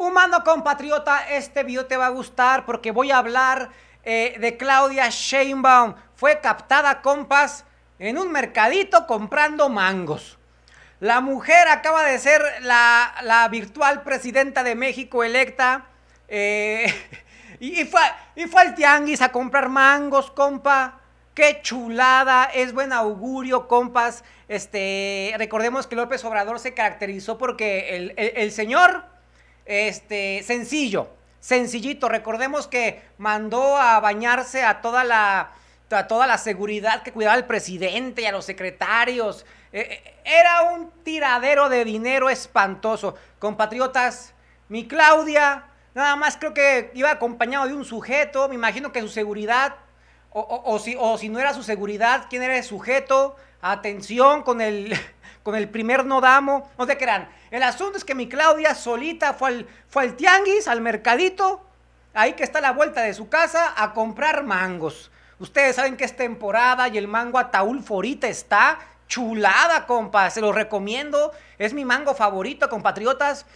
Humano compatriota, este video te va a gustar porque voy a hablar eh, de Claudia Sheinbaum. Fue captada, compas, en un mercadito comprando mangos. La mujer acaba de ser la, virtual presidenta de México electa. Eh, y, fue, al tianguis a comprar mangos, compa. Qué chulada, es buen augurio, compas. Este, recordemos que López Obrador se caracterizó porque el, el señor este, sencillo, sencillito. Recordemos que mandó a bañarse a toda la, toda la seguridad que cuidaba el presidente y a los secretarios. Eh, eh, era un tiradero de dinero espantoso. Compatriotas, mi Claudia, nada más creo que iba acompañado de un sujeto, me imagino que su seguridad, o, o, si, no era su seguridad, ¿quién era el sujeto? Atención con el, con el primer nodamo, no sé qué eran. El asunto es que mi Claudia solita fue al, tianguis, al mercadito, ahí que está a la vuelta de su casa, a comprar mangos. Ustedes saben que es temporada y el mango ataúl está chulada, compa. Se lo recomiendo. Es mi mango favorito, compatriotas.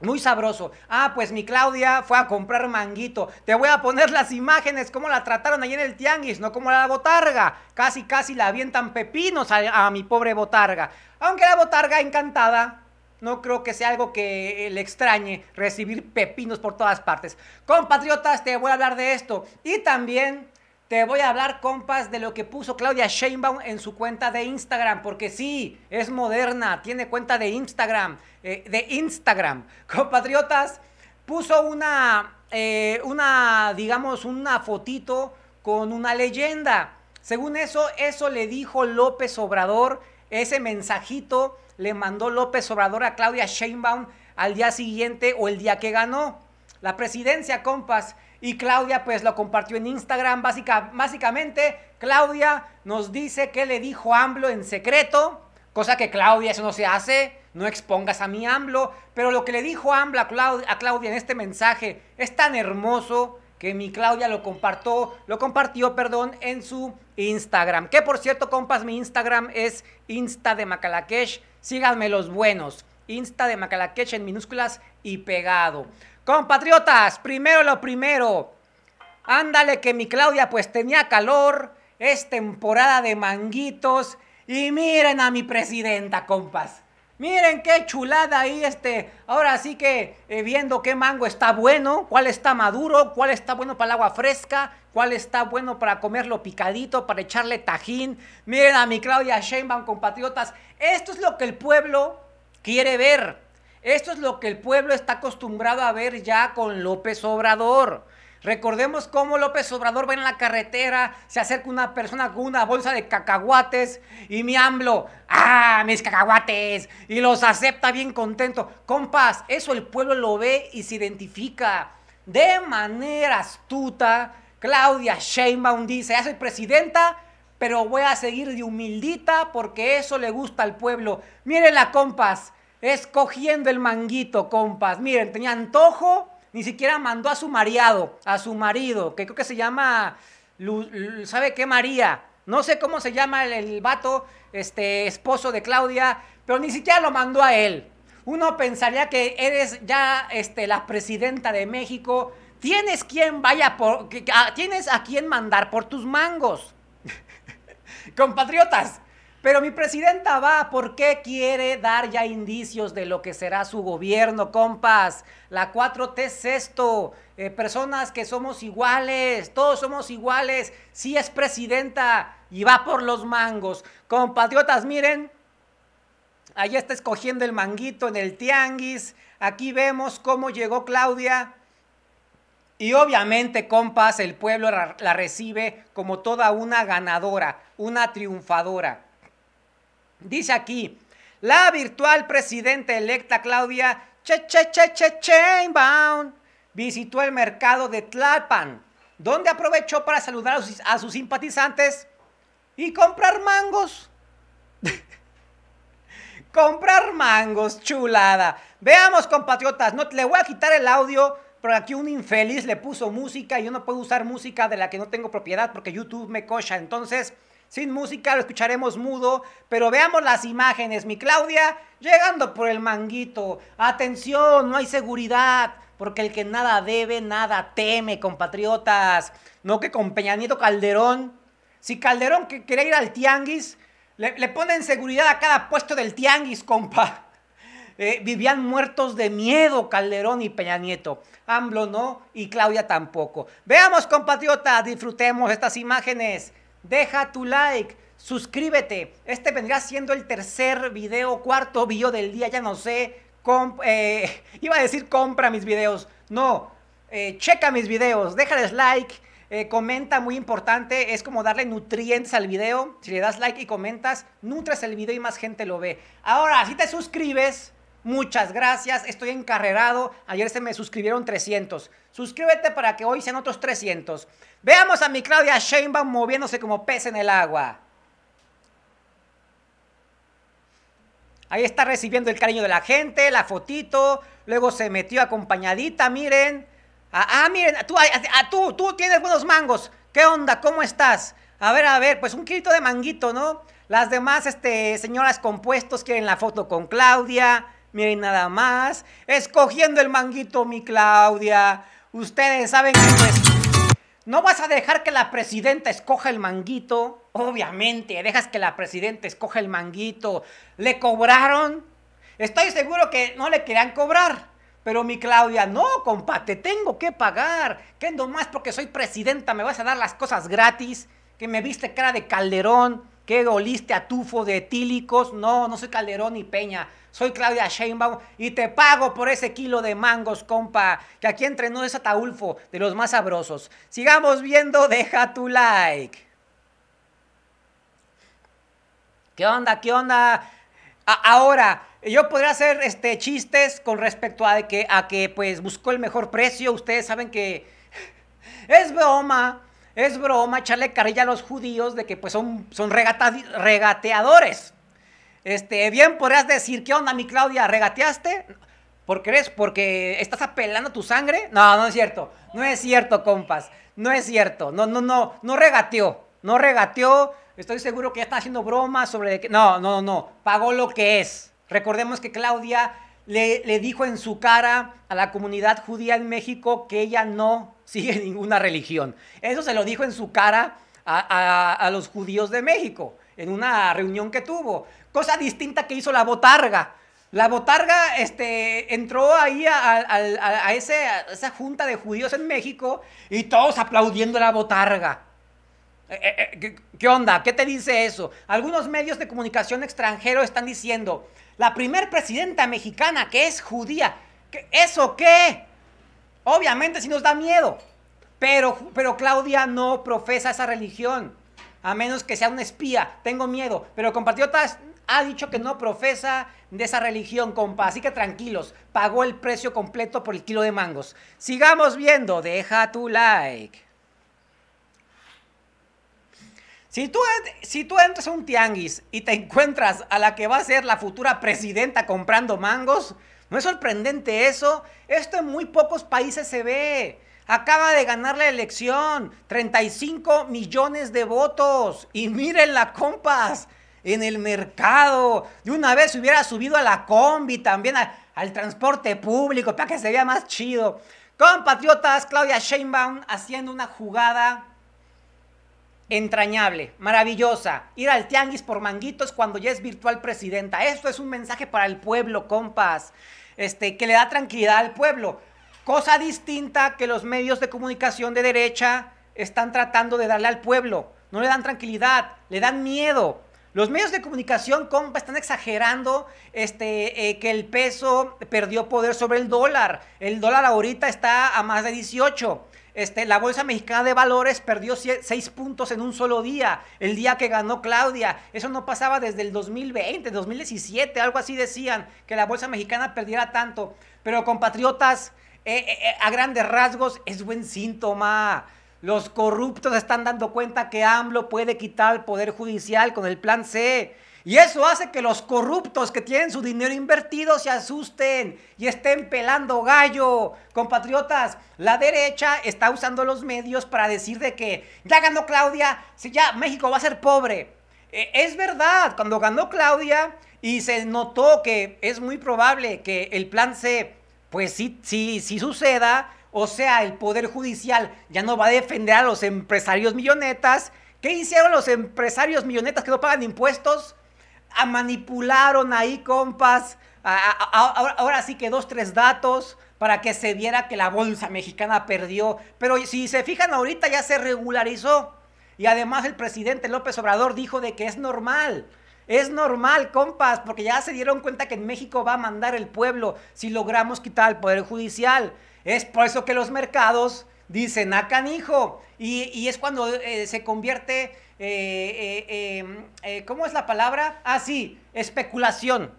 Muy sabroso. Ah, pues mi Claudia fue a comprar manguito. Te voy a poner las imágenes, cómo la trataron ahí en el tianguis, no como la botarga. Casi, casi la avientan pepinos a mi pobre botarga. Aunque la botarga encantada no creo que sea algo que eh, le extrañe recibir pepinos por todas partes. Compatriotas, te voy a hablar de esto. Y también te voy a hablar, compas, de lo que puso Claudia Sheinbaum en su cuenta de Instagram. Porque sí, es moderna, tiene cuenta de Instagram. Eh, de Instagram. Compatriotas, puso una, eh, una, digamos, una fotito con una leyenda. Según eso, eso le dijo López Obrador, ese mensajito le mandó López Obrador a Claudia Sheinbaum al día siguiente o el día que ganó la presidencia, compas. Y Claudia pues lo compartió en Instagram. Básica, básicamente, Claudia nos dice que le dijo AMLO en secreto, cosa que Claudia eso no se hace. No expongas a mi AMLO, pero lo que le dijo AMLO a Claudia, en este mensaje es tan hermoso que mi Claudia lo compartió, lo compartió, perdón, en su Instagram. Que por cierto, compas, mi Instagram es Insta de Macalakesh. Síganme los buenos. Insta de Macalaqueche en minúsculas y pegado. Compatriotas, primero lo primero. Ándale que mi Claudia pues tenía calor. Es temporada de manguitos. Y miren a mi presidenta, compas. Miren qué chulada ahí este. Ahora sí que eh, viendo qué mango está bueno, cuál está maduro, cuál está bueno para el agua fresca, cuál está bueno para comerlo picadito, para echarle tajín. Miren a mi Claudia Sheinbaum, compatriotas. Esto es lo que el pueblo quiere ver. Esto es lo que el pueblo está acostumbrado a ver ya con López Obrador. Recordemos cómo López Obrador va en la carretera, se acerca una persona con una bolsa de cacahuates y me AMLO, ¡ah, mis cacahuates! Y los acepta bien contento. Compas, eso el pueblo lo ve y se identifica. De manera astuta, Claudia Sheinbaum dice, ya soy presidenta, pero voy a seguir de humildita porque eso le gusta al pueblo. miren la compas, escogiendo el manguito, compas. Miren, tenía antojo ni siquiera mandó a su mareado, a su marido, que creo que se llama, ¿sabe qué María? No sé cómo se llama el, vato, este esposo de Claudia, pero ni siquiera lo mandó a él. Uno pensaría que eres ya este, la presidenta de México, tienes quien vaya por, ah, tienes a quien mandar por tus mangos. Compatriotas, pero mi presidenta va ¿por qué quiere dar ya indicios de lo que será su gobierno, compas. La 4T sexto, eh, personas que somos iguales, todos somos iguales. si es presidenta y va por los mangos. Compatriotas, miren. ahí está escogiendo el manguito en el tianguis. Aquí vemos cómo llegó Claudia. Y obviamente, compas, el pueblo la recibe como toda una ganadora, una triunfadora. Dice aquí, la virtual presidenta electa Claudia che, che, che, che, visitó el mercado de Tlalpan, donde aprovechó para saludar a sus, simpatizantes y comprar mangos. comprar mangos, chulada. Veamos, compatriotas, no le voy a quitar el audio, pero aquí un infeliz le puso música y yo no puedo usar música de la que no tengo propiedad porque YouTube me cocha. Entonces, sin música, lo escucharemos mudo, pero veamos las imágenes. Mi Claudia llegando por el manguito. Atención, no hay seguridad, porque el que nada debe, nada teme, compatriotas. No que con Peña Nieto Calderón. Si Calderón que quería ir al tianguis, le, ponen seguridad a cada puesto del tianguis, compa. Eh, vivían muertos de miedo Calderón y Peña Nieto. Amblo no y Claudia tampoco. Veamos, compatriotas, disfrutemos estas imágenes deja tu like, suscríbete. Este vendrá siendo el tercer video, cuarto video del día, ya no sé. Eh, iba a decir compra mis videos. No, eh, checa mis videos, déjales like. Eh, comenta, muy importante, es como darle nutrientes al video. Si le das like y comentas, nutres el video y más gente lo ve. Ahora, si te suscribes, Muchas gracias, estoy encarrerado. Ayer se me suscribieron 300. Suscríbete para que hoy sean otros 300. Veamos a mi Claudia Sheinbaum moviéndose como pez en el agua. Ahí está recibiendo el cariño de la gente, la fotito. Luego se metió acompañadita, miren. Ah, ah miren, ah, tú, tú, tienes buenos mangos. ¿Qué onda? ¿Cómo estás? A ver, a ver, pues un kilito de manguito, ¿no? Las demás este, señoras compuestos quieren la foto con Claudia. Miren nada más, escogiendo el manguito, mi Claudia. Ustedes saben que pues no vas a dejar que la presidenta escoja el manguito. Obviamente, dejas que la presidenta escoja el manguito. ¿Le cobraron? Estoy seguro que no le querían cobrar. Pero mi Claudia, no, compa, te tengo que pagar. Que más porque soy presidenta me vas a dar las cosas gratis. Que me viste cara de calderón que goliste a tufo de etílicos. No, no soy Calderón ni Peña. Soy Claudia Sheinbaum y te pago por ese kilo de mangos, compa. Que aquí entrenó es Ataulfo, de los más sabrosos. Sigamos viendo, deja tu like. ¿Qué onda? ¿Qué onda? ahora, yo podría hacer este, chistes con respecto a que, a que pues buscó el mejor precio. Ustedes saben que es broma es broma echarle carrilla a los judíos de que pues son, son regateadores. Este, bien podrías decir, ¿qué onda mi Claudia? ¿Regateaste? ¿Por qué eres? ¿Porque estás apelando tu sangre? No, no es cierto. No es cierto, compas. No es cierto. No, no, no. No regateó. No regateó. Estoy seguro que ya está haciendo bromas sobre... Que... No, no, no. Pagó lo que es. Recordemos que Claudia le, le dijo en su cara a la comunidad judía en México que ella no sigue ninguna religión. Eso se lo dijo en su cara a, los judíos de México, en una reunión que tuvo. Cosa distinta que hizo la botarga. La botarga este, entró ahí a, esa junta de judíos en México y todos aplaudiendo a la botarga. Eh, eh, eh, ¿qué, ¿Qué onda? ¿Qué te dice eso? Algunos medios de comunicación extranjeros están diciendo, la primer presidenta mexicana que es judía, ¿eso qué? Obviamente si nos da miedo, pero, pero Claudia no profesa esa religión, a menos que sea una espía, tengo miedo, pero compatriotas ha dicho que no profesa de esa religión, compa, así que tranquilos, pagó el precio completo por el kilo de mangos. Sigamos viendo, deja tu like. Si tú, si tú entras a un tianguis y te encuentras a la que va a ser la futura presidenta comprando mangos, ¿No es sorprendente eso? Esto en muy pocos países se ve. Acaba de ganar la elección, 35 millones de votos. Y miren la compas, en el mercado. De una vez se hubiera subido a la combi, también al transporte público, para que se vea más chido. Compatriotas, Claudia Sheinbaum haciendo una jugada entrañable, maravillosa. Ir al tianguis por manguitos cuando ya es virtual presidenta. Esto es un mensaje para el pueblo, compas. Este, que le da tranquilidad al pueblo. Cosa distinta que los medios de comunicación de derecha están tratando de darle al pueblo. No le dan tranquilidad, le dan miedo. Los medios de comunicación compa, pues, están exagerando este, eh, que el peso perdió poder sobre el dólar. El dólar ahorita está a más de 18. Este, la Bolsa Mexicana de Valores perdió seis puntos en un solo día, el día que ganó Claudia. Eso no pasaba desde el 2020, 2017, algo así decían, que la Bolsa Mexicana perdiera tanto. Pero compatriotas, eh, eh, eh, a grandes rasgos es buen síntoma. Los corruptos están dando cuenta que AMLO puede quitar el Poder Judicial con el plan C y eso hace que los corruptos que tienen su dinero invertido se asusten y estén pelando gallo. Compatriotas, la derecha está usando los medios para decir de que ya ganó Claudia, si ya México va a ser pobre. E, es verdad, cuando ganó Claudia y se notó que es muy probable que el plan C, pues sí, sí suceda, o sea, el Poder Judicial ya no va a defender a los empresarios millonetas. ¿Qué hicieron los empresarios millonetas que no pagan impuestos? a manipularon ahí, compas. ahora sí que dos, tres datos para que se viera que la bolsa mexicana perdió. Pero si se fijan ahorita ya se regularizó. Y además el presidente López Obrador dijo de que es normal. Es normal, compas, porque ya se dieron cuenta que en México va a mandar el pueblo si logramos quitar el Poder Judicial. Es por eso que los mercados dicen, a ah, canijo. Y, es cuando eh, se convierte eh, eh, eh, ¿cómo es la palabra? Ah, sí, especulación.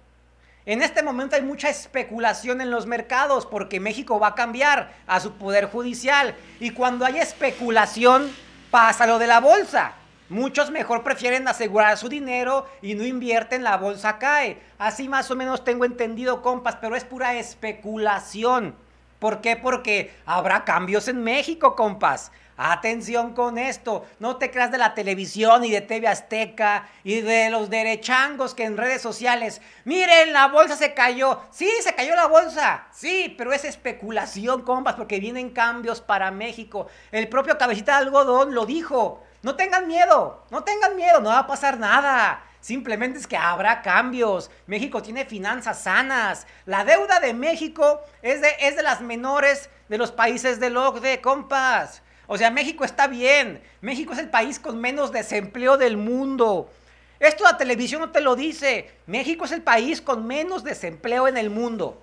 En este momento hay mucha especulación en los mercados porque México va a cambiar a su poder judicial. Y cuando hay especulación, pasa lo de la bolsa. Muchos mejor prefieren asegurar su dinero y no invierten, la bolsa cae. Así más o menos tengo entendido, compas, pero es pura especulación. ¿Por qué? Porque habrá cambios en México, compas. Atención con esto, no te creas de la televisión y de TV Azteca y de los derechangos que en redes sociales, miren, la bolsa se cayó, sí, se cayó la bolsa, sí, pero es especulación, compas, porque vienen cambios para México. El propio cabecita de algodón lo dijo, no tengan miedo, no tengan miedo, no va a pasar nada. Simplemente es que habrá cambios. México tiene finanzas sanas. La deuda de México es de, es de las menores de los países del OCDE, compas. O sea, México está bien. México es el país con menos desempleo del mundo. Esto la televisión no te lo dice. México es el país con menos desempleo en el mundo.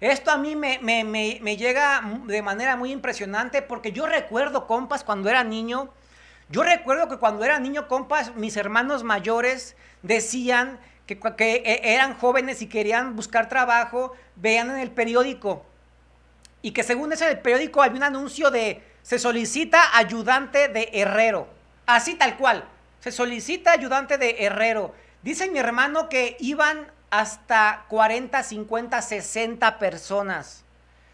Esto a mí me llega de manera muy impresionante porque yo recuerdo, compas, cuando era niño, yo recuerdo que cuando era niño, compas, mis hermanos mayores decían que, que eh, eran jóvenes y querían buscar trabajo, veían en el periódico. Y que según ese periódico había un anuncio de se solicita ayudante de herrero. Así tal cual. Se solicita ayudante de herrero. Dice mi hermano que iban hasta 40, 50, 60 personas.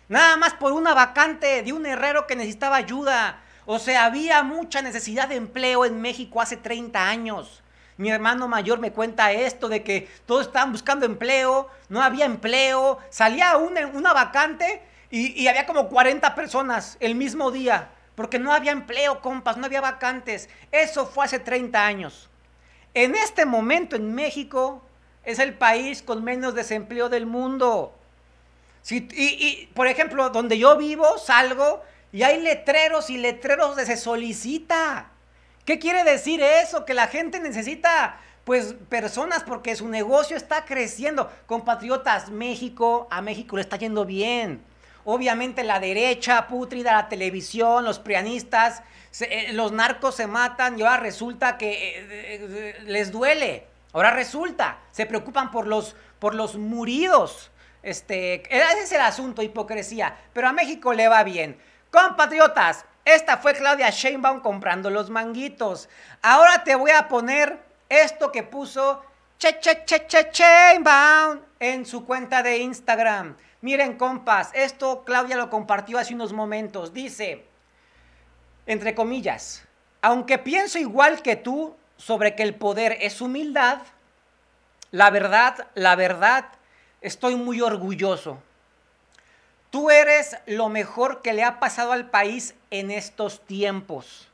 Nada más por una vacante de un herrero que necesitaba ayuda. O sea, había mucha necesidad de empleo en México hace 30 años. Mi hermano mayor me cuenta esto de que todos estaban buscando empleo, no había empleo, salía una, una vacante y, había como 40 personas el mismo día, porque no había empleo, compas, no había vacantes. Eso fue hace 30 años. En este momento en México es el país con menos desempleo del mundo. y, por ejemplo, donde yo vivo, salgo y hay letreros y letreros de se solicita. ¿Qué quiere decir eso? Que la gente necesita pues personas porque su negocio está creciendo. Compatriotas, México, a México le está yendo bien. Obviamente la derecha putrida, la televisión, los prianistas, eh, los narcos se matan y ahora resulta que eh, eh, les duele. Ahora resulta, se preocupan por los, por los muridos. Este, ese es el asunto, hipocresía. Pero a México le va bien. Compatriotas, esta fue Claudia Sheinbaum comprando los manguitos. Ahora te voy a poner esto que puso Che Che Che Che Sheinbaum en su cuenta de Instagram. Miren, compas, esto Claudia lo compartió hace unos momentos. Dice, entre comillas, aunque pienso igual que tú sobre que el poder es humildad, la verdad, la verdad, estoy muy orgulloso Tú eres lo mejor que le ha pasado al país en estos tiempos.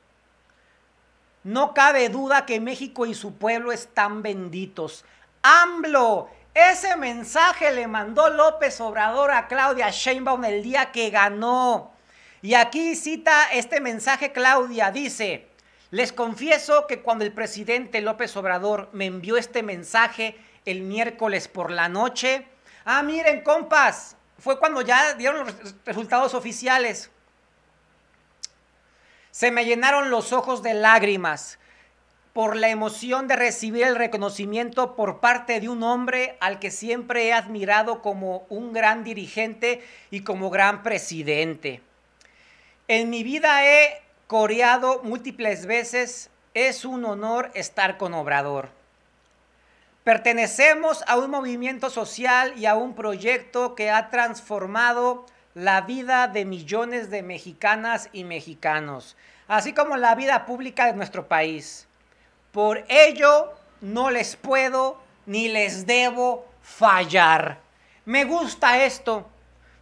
No cabe duda que México y su pueblo están benditos. AMLO, ese mensaje le mandó López Obrador a Claudia Sheinbaum el día que ganó. Y aquí cita este mensaje Claudia, dice, les confieso que cuando el presidente López Obrador me envió este mensaje el miércoles por la noche, ah, miren compas, fue cuando ya dieron los resultados oficiales. Se me llenaron los ojos de lágrimas por la emoción de recibir el reconocimiento por parte de un hombre al que siempre he admirado como un gran dirigente y como gran presidente. En mi vida he coreado múltiples veces, es un honor estar con Obrador. Pertenecemos a un movimiento social y a un proyecto que ha transformado la vida de millones de mexicanas y mexicanos, así como la vida pública de nuestro país. Por ello, no les puedo ni les debo fallar. Me gusta esto.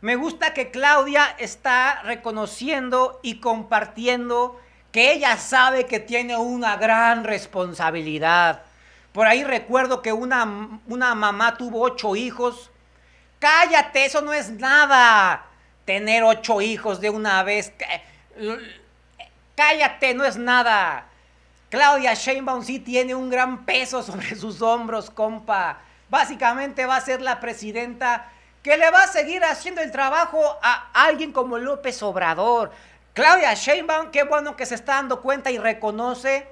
Me gusta que Claudia está reconociendo y compartiendo que ella sabe que tiene una gran responsabilidad por ahí recuerdo que una, una mamá tuvo ocho hijos. Cállate, eso no es nada. Tener ocho hijos de una vez. Cállate, no es nada. Claudia Sheinbaum sí tiene un gran peso sobre sus hombros, compa. Básicamente va a ser la presidenta que le va a seguir haciendo el trabajo a alguien como López Obrador. Claudia Sheinbaum, qué bueno que se está dando cuenta y reconoce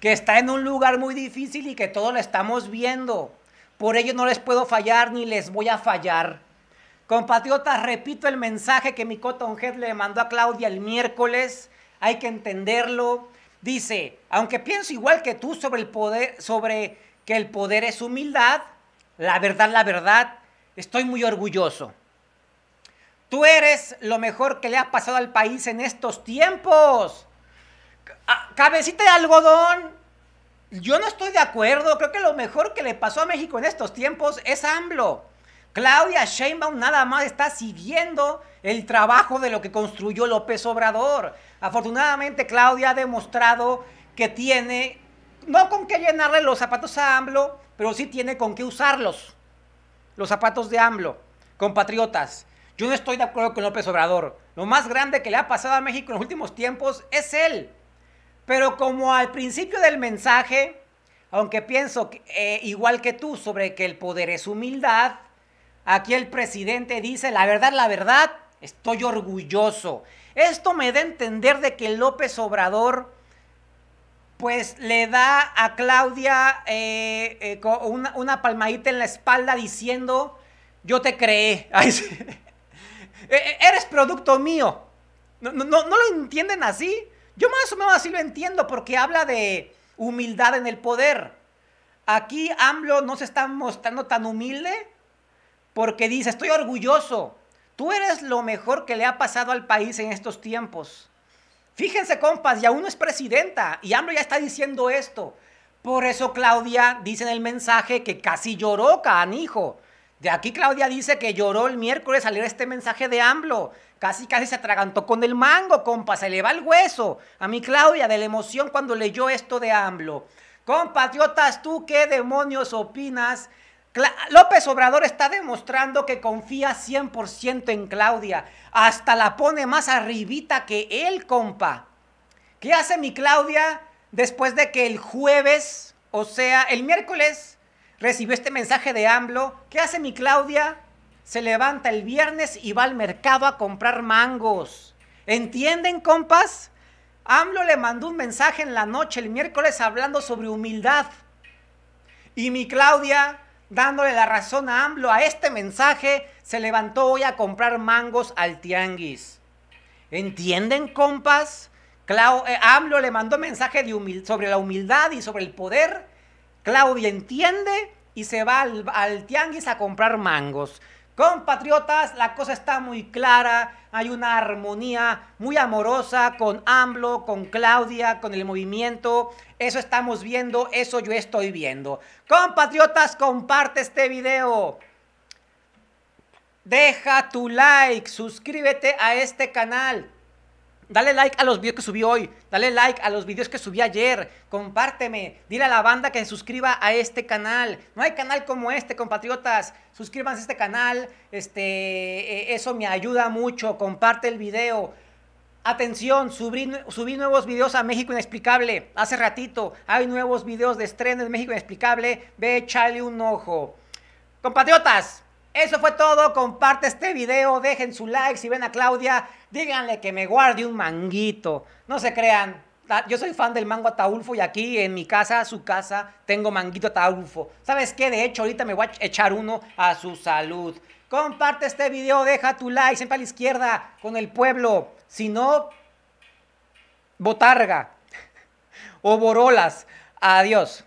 que está en un lugar muy difícil y que todos lo estamos viendo. Por ello no les puedo fallar ni les voy a fallar. Compatriotas, repito el mensaje que mi Cotton le mandó a Claudia el miércoles. Hay que entenderlo. Dice, aunque pienso igual que tú sobre el poder, sobre que el poder es humildad, la verdad, la verdad, estoy muy orgulloso. Tú eres lo mejor que le ha pasado al país en estos tiempos. Ah, cabecita de algodón. Yo no estoy de acuerdo. Creo que lo mejor que le pasó a México en estos tiempos es AMLO. Claudia Sheinbaum nada más está siguiendo el trabajo de lo que construyó López Obrador. Afortunadamente Claudia ha demostrado que tiene, no con qué llenarle los zapatos a AMLO, pero sí tiene con qué usarlos. Los zapatos de AMLO, compatriotas. Yo no estoy de acuerdo con López Obrador. Lo más grande que le ha pasado a México en los últimos tiempos es él. Pero como al principio del mensaje, aunque pienso eh, igual que tú sobre que el poder es humildad, aquí el presidente dice, la verdad, la verdad, estoy orgulloso. Esto me da a entender de que López Obrador pues le da a Claudia eh, eh, una, palmadita en la espalda diciendo, yo te creé, e, e, eres producto mío. No, no, no, lo entienden así? Yo más o menos así lo entiendo porque habla de humildad en el poder. Aquí AMLO no se está mostrando tan humilde porque dice, estoy orgulloso, tú eres lo mejor que le ha pasado al país en estos tiempos. Fíjense, compas, ya uno es presidenta y AMLO ya está diciendo esto. Por eso Claudia dice en el mensaje que casi lloró, canijo. De aquí Claudia dice que lloró el miércoles al leer este mensaje de AMLO. Casi, casi se atragantó con el mango, compa. Se le va el hueso a mi Claudia de la emoción cuando leyó esto de AMLO. Compatriotas, ¿tú qué demonios opinas? López Obrador está demostrando que confía 100% en Claudia. Hasta la pone más arribita que él, compa. ¿Qué hace mi Claudia después de que el jueves, o sea, el miércoles, recibió este mensaje de AMLO. ¿Qué hace mi Claudia? Se levanta el viernes y va al mercado a comprar mangos. ¿Entienden, compas? AMLO le mandó un mensaje en la noche el miércoles hablando sobre humildad. Y mi Claudia, dándole la razón a AMLO a este mensaje, se levantó hoy a comprar mangos al tianguis. ¿Entienden, compas? Eh, AMLO le mandó mensaje de sobre la humildad y sobre el poder Claudia entiende y se va al, tianguis a comprar mangos. Compatriotas, la cosa está muy clara, hay una armonía muy amorosa con AMLO, con Claudia, con el movimiento. Eso estamos viendo, eso yo estoy viendo. Compatriotas, comparte este video. Deja tu like, suscríbete a este canal. Dale like a los videos que subí hoy. Dale like a los videos que subí ayer. Compárteme. Dile a la banda que se suscriba a este canal. No hay canal como este, compatriotas. Suscríbanse a este canal. Este, eh, eso me ayuda mucho. Comparte el video. Atención, subí, subí, nuevos videos a México Inexplicable. Hace ratito hay nuevos videos de estreno en México Inexplicable. Ve, échale un ojo. Compatriotas, eso fue todo, comparte este video, dejen su like, si ven a Claudia, díganle que me guarde un manguito. No se crean, ah, yo soy fan del mango ataulfo y aquí en mi casa, su casa, tengo manguito ataulfo. ¿Sabes qué? De hecho, ahorita me voy a echar uno a su salud. Comparte este video, deja tu like, siempre a la izquierda, con el pueblo. Si no, botarga o borolas. Adiós.